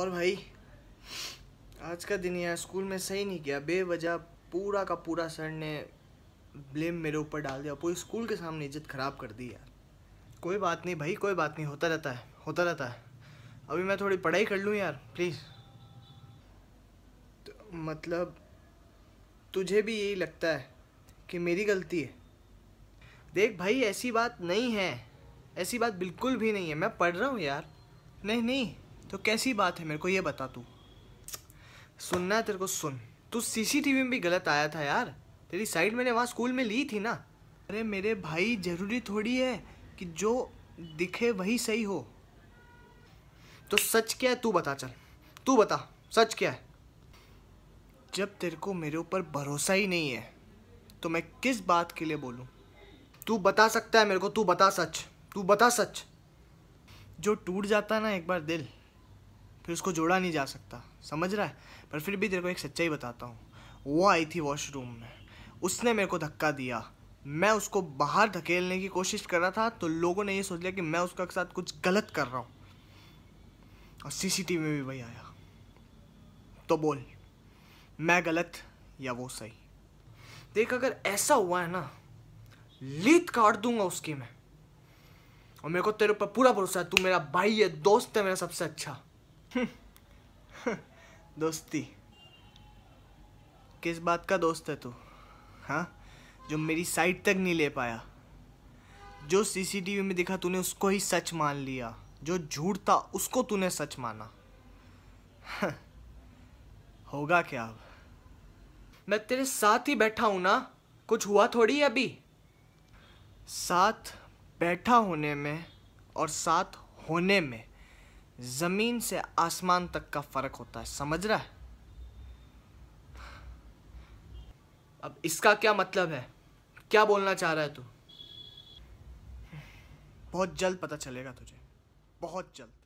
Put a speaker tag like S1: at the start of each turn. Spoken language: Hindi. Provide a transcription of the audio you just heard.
S1: और भाई आज का दिन यार स्कूल में सही नहीं किया बेवजह पूरा का पूरा सर ने ब्लेम मेरे ऊपर डाल दिया पूरी स्कूल के सामने इज्जत ख़राब कर दी यार कोई बात नहीं भाई कोई बात नहीं होता रहता है होता रहता है अभी मैं थोड़ी पढ़ाई कर लूँ यार प्लीज़ तो, मतलब तुझे भी यही लगता है कि मेरी गलती है देख भाई ऐसी बात नहीं है ऐसी बात बिल्कुल भी नहीं है मैं पढ़ रहा हूँ यार नहीं नहीं तो कैसी बात है मेरे को ये बता तू सुनना है तेरे को सुन तू सीसीटीवी में भी गलत आया था यार तेरी साइड मैंने वहाँ स्कूल में ली थी ना अरे मेरे भाई जरूरी थोड़ी है कि जो दिखे वही सही हो तो सच क्या है तू बता चल तू बता सच क्या है जब तेरे को मेरे ऊपर भरोसा ही नहीं है तो मैं किस बात के लिए बोलूँ तू बता सकता है मेरे को तू बता सच तू बता सच जो टूट जाता है ना एक बार दिल फिर उसको जोड़ा नहीं जा सकता समझ रहा है पर फिर भी तेरे को एक सच्चाई बताता हूँ वो आई थी वॉशरूम में उसने मेरे को धक्का दिया मैं उसको बाहर धकेलने की कोशिश कर रहा था तो लोगों ने ये सोच लिया कि मैं उसका साथ कुछ गलत कर रहा हूँ और सीसीटीवी में भी वही आया तो बोल मैं गलत या वो सही देख अगर ऐसा हुआ है ना लीत काट दूंगा उसकी मैं और मेरे को तेरे पर पूरा भरोसा है तू मेरा भाई है दोस्त है मेरा सबसे अच्छा दोस्ती किस बात का दोस्त है तू हाँ जो मेरी साइड तक नहीं ले पाया जो सीसीटीवी में दिखा तूने उसको ही सच मान लिया जो झूठ था उसको तूने सच माना होगा क्या अब मैं तेरे साथ ही बैठा हूं ना कुछ हुआ थोड़ी अभी साथ बैठा होने में और साथ होने में ज़मीन से आसमान तक का फ़र्क होता है समझ रहा है अब इसका क्या मतलब है क्या बोलना चाह रहा है तू बहुत जल्द पता चलेगा तुझे बहुत जल्द